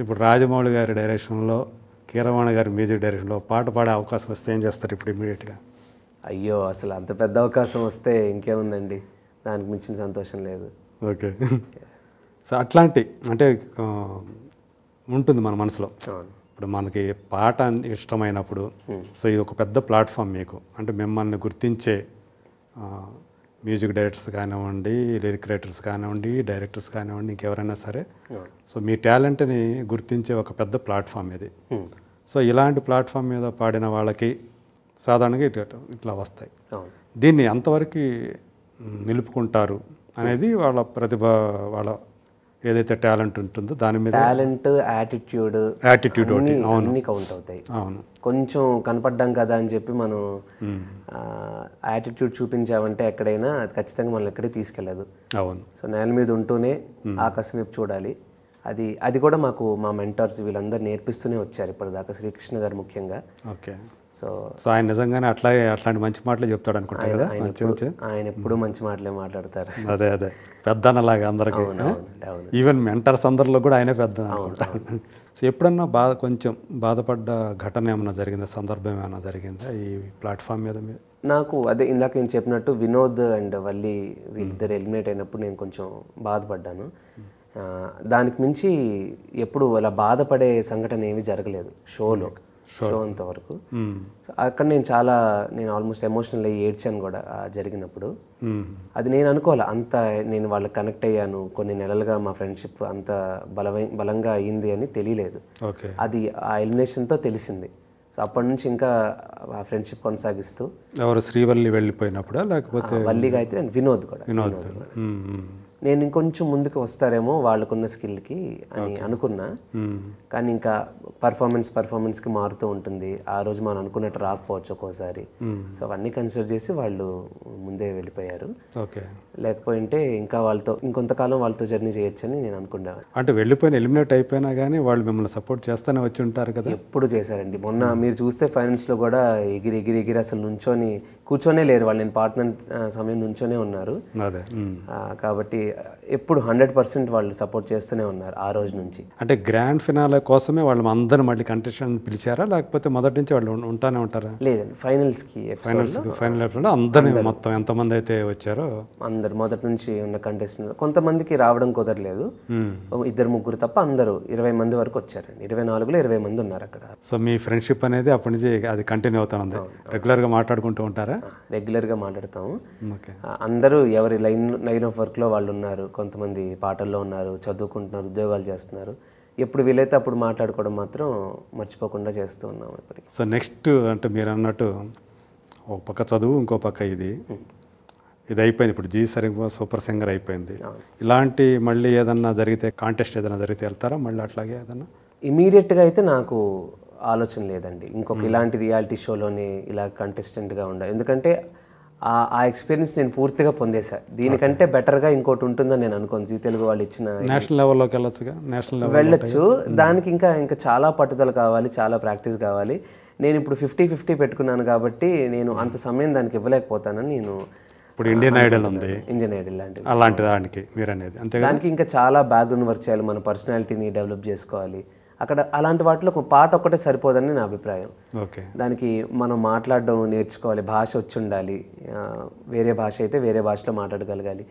ఇప్పుడు రాజమౌళి గారి డైరెక్షన్లో కీరవాణ గారి మ్యూజిక్ డైరెక్షన్లో పాట పాడే అవకాశం వస్తే ఏం చేస్తారు ఇప్పుడు ఇమీడియట్గా అయ్యో అసలు అంత పెద్ద అవకాశం వస్తే ఇంకేముందండి దానికి మించిన సంతోషం లేదు ఓకే సో అట్లాంటి అంటే ఉంటుంది మన మనసులో ఇప్పుడు మనకి పాట ఇష్టమైనప్పుడు సో ఇది ఒక పెద్ద ప్లాట్ఫామ్ మీకు అంటే మిమ్మల్ని గుర్తించే మ్యూజిక్ డైరెక్టర్స్ కానివ్వండి లిరిక్ రైటర్స్ కానివ్వండి డైరెక్టర్స్ కానివ్వండి ఇంకెవరైనా సరే సో మీ టాలెంట్ని గుర్తించే ఒక పెద్ద ప్లాట్ఫామ్ ఇది hmm. సో ఇలాంటి ప్లాట్ఫామ్ మీద పాడిన వాళ్ళకి సాధారణంగా ఇట్లా ఇట్లా వస్తాయి దీన్ని ఎంతవరకు నిలుపుకుంటారు అనేది వాళ్ళ ప్రతిభ వాళ్ళ ఏదైతే టాలెంట్ ఉంటుందో దాని మీద టాలెంట్ యాటిట్యూడ్ యాటిట్యూడ్ అన్ని కౌంట్ అవుతాయి అవును కొంచెం కనపడ్డాం కదా అని చెప్పి మనం యాటిట్యూడ్ చూపించామంటే ఎక్కడైనా అది ఖచ్చితంగా మనం ఎక్కడికి తీసుకెళ్ళదు అవును సో నేల మీద ఉంటూనే ఆకాశం వైపు చూడాలి అది అది కూడా మాకు మా మెంటర్స్ వీళ్ళందరూ నేర్పిస్తూనే వచ్చారు ఇప్పటిదాకా శ్రీకృష్ణ గారు ముఖ్యంగా ఓకే సో సో ఆయన నిజంగానే అట్లాగే అట్లాంటి మంచి మాటలు చెప్తాడు అనుకుంటా కదా ఆయన ఎప్పుడు మంచి మాటలే మాట్లాడతారు అదే అదే పెద్ద అలాగే అందరికీ ఈవెన్ మెంటర్స్ అందరిలో కూడా ఆయనే పెద్ద సో ఎప్పుడన్నా బాధ కొంచెం బాధపడ్డ ఘటన ఏమైనా జరిగిందా సందర్భం ఏమైనా జరిగిందా ఈ ప్లాట్ఫామ్ మీద నాకు అదే ఇందాక నేను చెప్పినట్టు వినోద్ అండ్ వల్లి వీళ్ళిద్దరు ఎలిమినేట్ అయినప్పుడు నేను కొంచెం బాధపడ్డాను hmm. దానికి మించి ఎప్పుడు అలా బాధపడే సంఘటన ఏమీ జరగలేదు షోలో hmm. షో అంతవరకు సో hmm. అక్కడ నేను చాలా నేను ఆల్మోస్ట్ ఎమోషనల్ అయ్యి ఏడ్చాను కూడా జరిగినప్పుడు hmm. అది నేను అనుకోవాలి అంత నేను వాళ్ళకి కనెక్ట్ అయ్యాను కొన్ని నెలలుగా మా ఫ్రెండ్షిప్ అంత బలమై బలంగా అయ్యింది అని తెలియలేదు అది ఆ ఎలిమినేషన్తో తెలిసింది సో అప్పటి నుంచి ఇంకా ఆ ఫ్రెండ్షిప్ కొనసాగిస్తూ ఎవరు శ్రీవల్లి వెళ్ళిపోయినప్పుడు లేకపోతే వల్లి గాయత్రి అండ్ వినోద్ కూడా వినోద్ నేను ఇంకొంచెం ముందుకు వస్తారేమో వాళ్ళకున్న స్కిల్కి అని అనుకున్నా కానీ ఇంకా పర్ఫార్మెన్స్ పర్ఫార్మెన్స్కి మారుతూ ఉంటుంది ఆ రోజు మనం అనుకున్నట్టు రాకపోవచ్చు ఒక్కోసారి సో అవన్నీ కన్సిడర్ చేసి వాళ్ళు ముందే వెళ్ళిపోయారు ఓకే లేకపోయింటే ఇంకా వాళ్ళతో ఇంకొంతకాలం వాళ్ళతో జర్నీ చేయొచ్చని నేను అనుకున్నాను అంటే వెళ్ళిపోయిన ఎలిమినేట్ అయిపోయినా కానీ వాళ్ళు మిమ్మల్ని సపోర్ట్ చేస్తూనే వచ్చి ఉంటారు కదా ఎప్పుడు చేశారండి మొన్న మీరు చూస్తే ఫైనల్స్లో కూడా ఎగిరి ఎగిరి ఎగిరి అసలు నుంచొని కూర్చొనే లేరు వాళ్ళు నేను పార్ట్నర్ సమయం నుంచోనే ఉన్నారు కాబట్టి ఎప్పుడు హండ్రెడ్ పర్సెంట్ వాళ్ళు సపోర్ట్ చేస్తూనే ఉన్నారు ఆ రోజు నుంచి అంటే గ్రాండ్ ఫినాలే కోసమే వాళ్ళు అందరూ మళ్ళీ కంటెస్టెంట్ పిలిచారా లేకపోతే మొదటి నుంచి వాళ్ళు ఉంటానే ఉంటారా లేదండి కి ఫైనల్స్ ఫైనల్ ఎపిసోడ్ అందరూ మొత్తం ఎంతమంది అయితే వచ్చారో అందరు మొదటి నుంచి ఉన్న కంటెస్టెంట్ కొంతమందికి రావడం కుదరలేదు ఇద్దరు ముగ్గురు తప్ప అందరూ ఇరవై మంది వరకు వచ్చారండి ఇరవై నాలుగులో ఇరవై మంది ఉన్నారు అక్కడ సో మీ ఫ్రెండ్షిప్ అనేది అప్పటి నుంచి అది కంటిన్యూ అవుతా ఉంది గా మాట్లాడుకుంటూ ఉంటారా రెగ్యులర్ గా మాట్లాడతాము అందరూ ఎవరి లైన్ లైన్ ఆఫ్ లో వాళ్ళు ఉన్నారు కొంతమంది పాటల్లో ఉన్నారు చదువుకుంటున్నారు ఉద్యోగాలు చేస్తున్నారు ఎప్పుడు వీలైతే అప్పుడు మాట్లాడుకోవడం మాత్రం మర్చిపోకుండా చేస్తూ ఉన్నాం ఇప్పటికి సో నెక్స్ట్ అంటే మీరు అన్నట్టు ఒక పక్క చదువు ఇంకో పక్క ఇది hmm. ఇది అయిపోయింది ఇప్పుడు జీ సరింగ సూపర్ సింగర్ అయిపోయింది ఇలాంటి మళ్ళీ ఏదన్నా జరిగితే కాంటెస్ట్ ఏదైనా జరిగితే వెళ్తారా మళ్ళీ అట్లాగే ఏదన్నా ఇమీడియట్గా అయితే నాకు ఆలోచన లేదండి ఇంకొక hmm. ఇలాంటి రియాలిటీ షోలోనే ఇలా కంటెస్టెంట్గా ఉండాలి ఎందుకంటే ఆ ఎక్స్పీరియన్స్ నేను పూర్తిగా పొందేశా దీనికంటే బెటర్గా ఇంకోటి ఉంటుందని నేను అనుకోను జీ తెలుగు వాళ్ళు ఇచ్చిన నేషనల్ లెవెల్లోకి వెళ్ళచ్చు నేషనల్ వెళ్ళొచ్చు దానికి ఇంకా ఇంకా చాలా పట్టుదల కావాలి చాలా ప్రాక్టీస్ కావాలి నేను ఇప్పుడు ఫిఫ్టీ ఫిఫ్టీ పెట్టుకున్నాను కాబట్టి నేను అంత సమయం దానికి ఇవ్వలేకపోతానని నేను ఇప్పుడు ఇండియన్ ఐడల్ ఉంది ఇండియన్ ఐడల్ లాంటి అలాంటి దానికి మీరు అనేది అంతే దానికి ఇంకా చాలా బ్యాక్గ్రౌండ్ వర్క్ చేయాలి మన పర్సనాలిటీని డెవలప్ చేసుకోవాలి అక్కడ అలాంటి వాటిలో పాట ఒక్కటే సరిపోదని నా అభిప్రాయం ఓకే దానికి మనం మాట్లాడడం నేర్చుకోవాలి భాష వచ్చి ఉండాలి వేరే భాష అయితే వేరే భాషలో మాట్లాడగలగాలి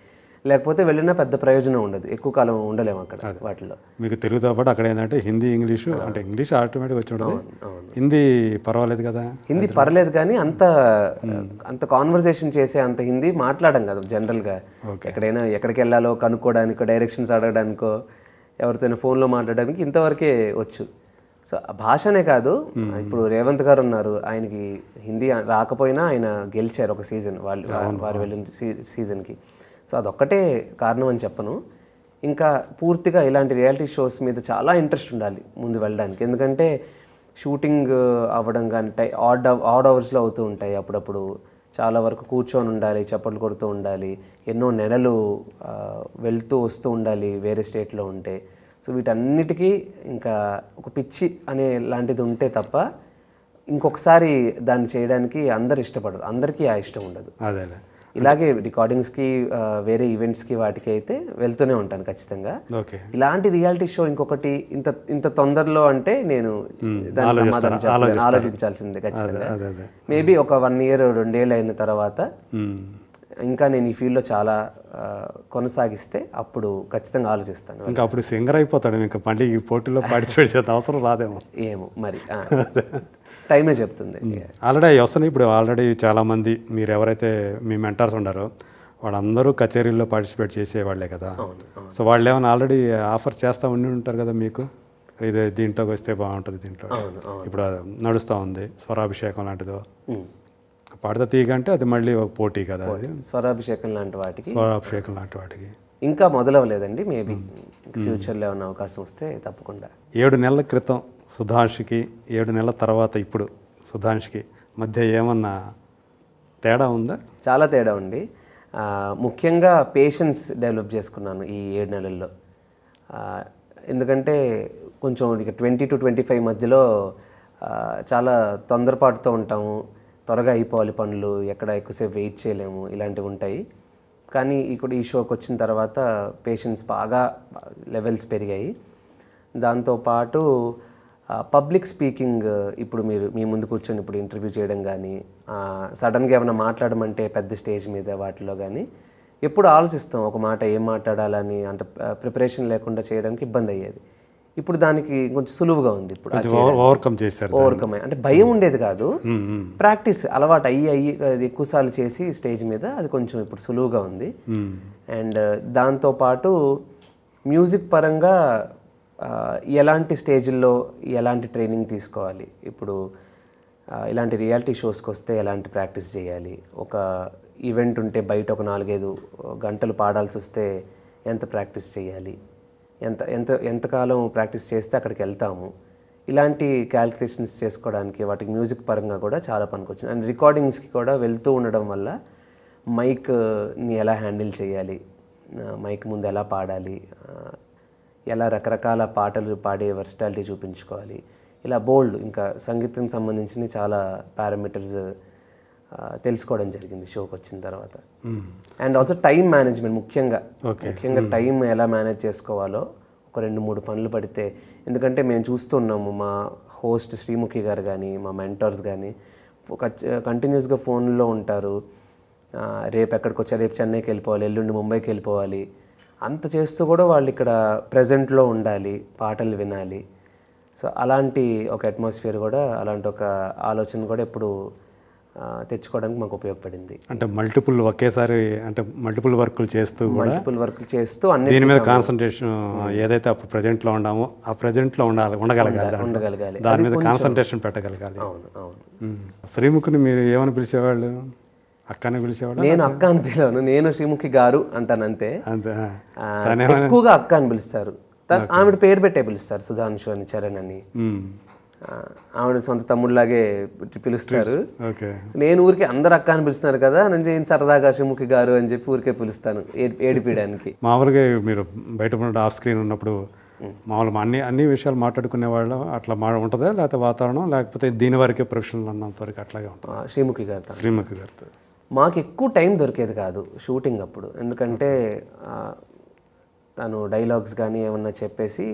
లేకపోతే వెళ్ళినా పెద్ద ప్రయోజనం ఉండదు ఎక్కువ కాలం ఉండలేము అక్కడ వాటిలో మీకు తెలుగుతో పాటు అక్కడ ఏంటంటే హిందీ ఇంగ్లీష్ అంటే ఇంగ్లీష్ ఆటోమేటిక్ వచ్చి ఉండదు హిందీ పర్వాలేదు కదా హిందీ పర్లేదు కానీ అంత అంత కాన్వర్జేషన్ చేసే అంత హిందీ మాట్లాడడం కదా జనరల్గా ఎక్కడైనా ఎక్కడికి వెళ్ళాలో కనుక్కోవడానికో డైరెక్షన్స్ అడగడానికో ఎవరితోనే ఫోన్లో మాట్లాడడానికి ఇంతవరకే వచ్చు సో భాషనే కాదు ఇప్పుడు రేవంత్ గారు ఉన్నారు ఆయనకి హిందీ రాకపోయినా ఆయన గెలిచారు ఒక సీజన్ వాళ్ళు వారు వెళ్ళిన సీజన్కి సో అదొక్కటే కారణం అని చెప్పను ఇంకా పూర్తిగా ఇలాంటి రియాలిటీ షోస్ మీద చాలా ఇంట్రెస్ట్ ఉండాలి ముందు వెళ్ళడానికి ఎందుకంటే షూటింగ్ అవ్వడం కానీ ఆడ్ ఆడ్ అవర్స్లో అవుతూ ఉంటాయి అప్పుడప్పుడు చాలా వరకు కూర్చొని ఉండాలి చప్పట్లు కొడుతూ ఉండాలి ఎన్నో నెలలు వెళ్తూ వస్తూ ఉండాలి వేరే స్టేట్లో ఉంటే సో వీటన్నిటికీ ఇంకా ఒక పిచ్చి అనే లాంటిది ఉంటే తప్ప ఇంకొకసారి దాన్ని చేయడానికి అందరు ఇష్టపడరు అందరికీ ఆ ఇష్టం ఉండదు ఇలాగే రికార్డింగ్స్కి వేరే ఈవెంట్స్కి వాటికి అయితే వెళ్తూనే ఉంటాను ఖచ్చితంగా ఇలాంటి రియాలిటీ షో ఇంకొకటి ఇంత ఇంత తొందరలో అంటే నేను దాని సమాధానం ఆలోచించాల్సిందే ఖచ్చితంగా మేబీ ఒక వన్ ఇయర్ రెండేళ్ళు అయిన తర్వాత ఇంకా నేను ఈ ఫీల్డ్లో చాలా కొనసాగిస్తే అప్పుడు ఖచ్చితంగా ఆలోచిస్తాను ఇంకా అప్పుడు సింగర్ అయిపోతాడు ఇంకా మళ్ళీ ఈ పోటీలో పార్టిసిపేట్ చేద్దాం అవసరం రాదేమో ఏమో మరి టైమే చెప్తుంది ఆల్రెడీ అవి వస్తున్నాయి ఇప్పుడు ఆల్రెడీ చాలామంది మీరు ఎవరైతే మీ మెంటర్స్ ఉండారో వాళ్ళందరూ కచేరీల్లో పార్టిసిపేట్ చేసేవాళ్లే కదా సో వాళ్ళు ఏమైనా ఆల్రెడీ ఆఫర్ చేస్తూ ఉండి ఉంటారు కదా మీకు ఇది దీంట్లోకి వస్తే బాగుంటుంది దీంట్లో ఇప్పుడు నడుస్తూ ఉంది స్వరాభిషేకం లాంటిదో తీగ అంటే అది మళ్ళీ ఒక పోటీ కదా స్వరాభిషేకం లాంటి వాటికి స్వరాభిషేకం లాంటి వాటికి ఇంకా మొదలవలేదండి మేబీ ఫ్యూచర్లో ఏమైనా అవకాశం వస్తే తప్పకుండా ఏడు నెలల క్రితం సుధాంష్కి ఏడు నెలల తర్వాత ఇప్పుడు సుధాంష్కి మధ్య ఏమన్నా తేడా ఉందా చాలా తేడా ఉంది ముఖ్యంగా పేషెన్స్ డెవలప్ చేసుకున్నాను ఈ ఏడు నెలల్లో ఎందుకంటే కొంచెం ఇక ట్వంటీ టు ట్వంటీ ఫైవ్ మధ్యలో చాలా తొందరపాటుతో ఉంటాము త్వరగా అయిపోవాలి పనులు ఎక్కడ ఎక్కువసేపు వెయిట్ చేయలేము ఇలాంటివి ఉంటాయి కానీ ఇప్పుడు ఈ షోకి వచ్చిన తర్వాత పేషెంట్స్ బాగా లెవెల్స్ పెరిగాయి దాంతోపాటు పబ్లిక్ స్పీకింగ్ ఇప్పుడు మీరు మీ ముందు కూర్చొని ఇప్పుడు ఇంటర్వ్యూ చేయడం కానీ సడన్గా ఏమైనా మాట్లాడమంటే పెద్ద స్టేజ్ మీద వాటిలో కానీ ఎప్పుడు ఆలోచిస్తాం ఒక మాట ఏం మాట్లాడాలని అంత ప్రిపరేషన్ లేకుండా చేయడానికి ఇబ్బంది అయ్యేది ఇప్పుడు దానికి కొంచెం సులువుగా ఉంది ఇప్పుడు ఓవర్కమ్ చేశారు ఓవర్కమ్ అంటే భయం ఉండేది కాదు ప్రాక్టీస్ అలవాటు అయ్యి అయ్యి ఎక్కువసార్లు చేసి స్టేజ్ మీద అది కొంచెం ఇప్పుడు సులువుగా ఉంది అండ్ దాంతోపాటు మ్యూజిక్ పరంగా ఎలాంటి స్టేజ్ల్లో ఎలాంటి ట్రైనింగ్ తీసుకోవాలి ఇప్పుడు ఇలాంటి రియాలిటీ షోస్కి వస్తే ఎలాంటి ప్రాక్టీస్ చేయాలి ఒక ఈవెంట్ ఉంటే బయట ఒక నాలుగైదు గంటలు పాడాల్సి వస్తే ఎంత ప్రాక్టీస్ చేయాలి ఎంత ఎంత ఎంతకాలం ప్రాక్టీస్ చేస్తే అక్కడికి వెళ్తాము ఇలాంటి క్యాలిక్యులేషన్స్ చేసుకోవడానికి వాటికి మ్యూజిక్ పరంగా కూడా చాలా పనికొచ్చింది అండ్ రికార్డింగ్స్కి కూడా వెళ్తూ ఉండడం వల్ల మైక్ని ఎలా హ్యాండిల్ చేయాలి మైక్ ముందు ఎలా పాడాలి ఎలా రకరకాల పాటలు పాడే వర్స్టాలిటీ చూపించుకోవాలి ఇలా బోల్డ్ ఇంకా సంగీతం సంబంధించిన చాలా పారామీటర్స్ తెలుసుకోవడం జరిగింది షోకి వచ్చిన తర్వాత అండ్ ఆల్సో టైం మేనేజ్మెంట్ ముఖ్యంగా ముఖ్యంగా టైం ఎలా మేనేజ్ చేసుకోవాలో ఒక రెండు మూడు పనులు పడితే ఎందుకంటే మేము చూస్తున్నాము మా హోస్ట్ శ్రీముఖి గారు కానీ మా మెంటర్స్ కానీ కంటిన్యూస్గా ఫోన్లో ఉంటారు రేపు ఎక్కడికి వచ్చా రేపు చెన్నైకి వెళ్ళిపోవాలి ఎల్లుండి ముంబైకి వెళ్ళిపోవాలి అంత చేస్తూ కూడా వాళ్ళు ఇక్కడ ప్రజెంట్లో ఉండాలి పాటలు వినాలి సో అలాంటి ఒక అట్మాస్ఫియర్ కూడా అలాంటి ఒక ఆలోచన కూడా ఎప్పుడు తెచ్చుకోవడానికి మాకు ఉపయోగపడింది అంటే మల్టిపుల్ ఒకేసారి అంటే మల్టిపుల్ వర్క్లు చేస్తూ మల్టిపుల్ వర్క్లు చేస్తూ అన్ని దీని మీద కాన్సన్ట్రేషన్ hmm. ఏదైతే అప్పుడు ప్రజెంట్లో ఉండామో ఆ ప్రజెంట్లో ఉండాలి ఉండగలగాలి ఉండగలగాలి దాని మీద కాన్సన్ట్రేషన్ పెట్టగలగాలి అవును అవును hmm. శ్రీముఖిని మీరు ఏమని పిలిచేవాళ్ళు అక్కనే పిలిచేవాడు నేను అక్క అని పిలవను నేను శ్రీముఖి గారు అంటాను అంతే ఎక్కువగా అక్క అని పిలుస్తారు ఆవిడ పేరు పెట్టే పిలుస్తారు సుధాంశు అని చరణ్ అని hmm. ఆవిడ సొంత తమ్ముడిలాగే పిలుస్తారు నేను ఊరికి అందరు అక్క అని పిలుస్తున్నారు కదా నేను సరదాగా షిముఖి గారు అని చెప్పి ఊరికే పిలుస్తాను ఏడిపీయడానికి మామూలుగా మీరు బయట ఆఫ్ స్క్రీన్ ఉన్నప్పుడు మామూలు అన్ని అన్ని విషయాలు మాట్లాడుకునే వాళ్ళు అట్లా మా ఉంటుందా లేకపోతే వాతావరణం లేకపోతే దీని వరకే ప్రొఫెషనల్ అన్నంత వరకు అట్లాగే ఉంటుంది శ్రీముఖి గారితో శ్రీముఖి గారితో మాకు ఎక్కువ టైం దొరికేది కాదు షూటింగ్ అప్పుడు ఎందుకంటే తను డైలాగ్స్ కానీ ఏమన్నా చెప్పేసి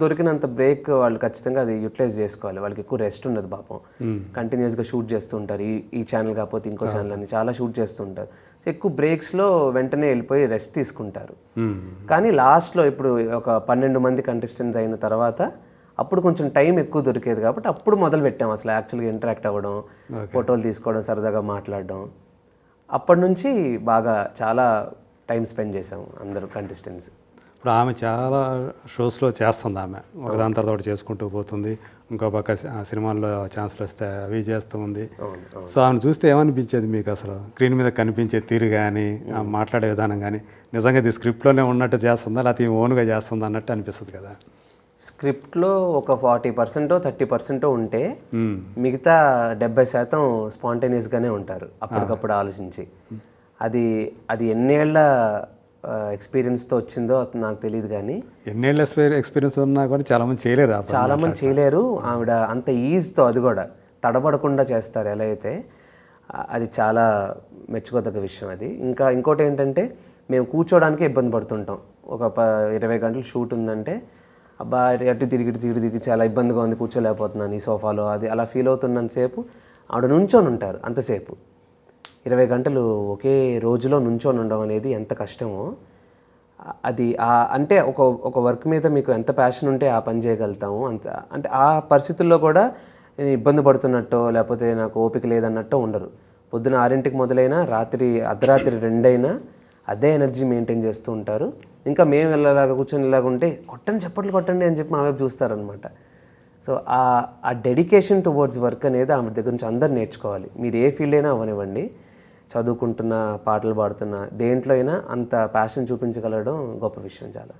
దొరికినంత బ్రేక్ వాళ్ళు ఖచ్చితంగా అది యూటిలైజ్ చేసుకోవాలి వాళ్ళకి ఎక్కువ రెస్ట్ ఉండదు పాపం hmm. కంటిన్యూస్గా షూట్ చేస్తుంటారు ఈ ఈ ఛానల్ కాకపోతే ఇంకో ఛానల్ ah. అని చాలా షూట్ చేస్తుంటారు సో ఎక్కువ బ్రేక్స్లో వెంటనే వెళ్ళిపోయి రెస్ట్ తీసుకుంటారు hmm. కానీ లాస్ట్లో ఇప్పుడు ఒక పన్నెండు మంది కంటెస్టెంట్స్ అయిన తర్వాత అప్పుడు కొంచెం టైం ఎక్కువ దొరికేది కాబట్టి అప్పుడు మొదలు పెట్టాం అసలు యాక్చువల్గా ఇంటరాక్ట్ అవ్వడం ఫోటోలు తీసుకోవడం సరదాగా మాట్లాడడం అప్పటి నుంచి బాగా చాలా టైం స్పెండ్ చేసాము అందరూ కంటెస్టెంట్స్ ఇప్పుడు ఆమె చాలా షోస్లో చేస్తుంది ఆమె ఒకదాని తర్వాత ఒకటి చేసుకుంటూ పోతుంది ఇంకో పక్క సినిమాల్లో ఛాన్స్లు వస్తే అవి చేస్తూ ఉంది సో ఆమెను చూస్తే ఏమనిపించేది మీకు అసలు స్క్రీన్ మీద కనిపించే తీరు కానీ మాట్లాడే విధానం కానీ నిజంగా ఇది స్క్రిప్ట్లోనే ఉన్నట్టు చేస్తుందా లేకపోతే ఓన్గా చేస్తుందా అన్నట్టు అనిపిస్తుంది కదా స్క్రిప్ట్లో ఒక ఫార్టీ పర్సెంటో థర్టీ పర్సెంటో ఉంటే మిగతా డెబ్బై శాతం స్పాంటేనియస్గానే ఉంటారు అప్పటికప్పుడు ఆలోచించి అది అది ఎన్నేళ్ల ఎక్స్పీరియన్స్తో వచ్చిందో నాకు తెలియదు కానీ ఎన్నేళ్ళ ఎక్స్పీరియన్స్ ఉన్నా కూడా చాలామంది చేయలేరు చాలామంది చేయలేరు ఆవిడ అంత ఈజ్తో అది కూడా తడబడకుండా చేస్తారు ఎలా అయితే అది చాలా మెచ్చుకోదగ్గ విషయం అది ఇంకా ఇంకోటి ఏంటంటే మేము కూర్చోవడానికే ఇబ్బంది పడుతుంటాం ఒక ప ఇరవై గంటలు షూట్ ఉందంటే అబ్బా అటు తిరిగి తిరిగి తిరిగి చాలా ఇబ్బందిగా ఉంది కూర్చోలేకపోతున్నాను ఈ సోఫాలో అది అలా ఫీల్ అవుతున్నంతసేపు ఆవిడ నుంచొని ఉంటారు అంతసేపు ఇరవై గంటలు ఒకే రోజులో నుంచొని ఉండడం అనేది ఎంత కష్టమో అది అంటే ఒక ఒక వర్క్ మీద మీకు ఎంత ప్యాషన్ ఉంటే ఆ పని చేయగలుగుతాము అంత అంటే ఆ పరిస్థితుల్లో కూడా నేను ఇబ్బంది పడుతున్నట్టో లేకపోతే నాకు ఓపిక లేదన్నట్టో ఉండరు పొద్దున ఆరింటికి మొదలైనా రాత్రి అర్ధరాత్రి రెండైనా అదే ఎనర్జీ మెయింటైన్ చేస్తూ ఉంటారు ఇంకా మేము వెళ్ళేలాగా కూర్చొని ఉంటే కొట్టండి చెప్పట్లు కొట్టండి అని చెప్పి మా వైపు చూస్తారనమాట సో ఆ డెడికేషన్ టువర్డ్స్ వర్క్ అనేది ఆమె దగ్గర నుంచి అందరు నేర్చుకోవాలి మీరు ఏ ఫీల్డ్ అయినా అవనివ్వండి చదువుకుంటున్నా పాటలు పాడుతున్నా దేంట్లో అయినా అంత ప్యాషన్ చూపించగలగడం గొప్ప విషయం చాలా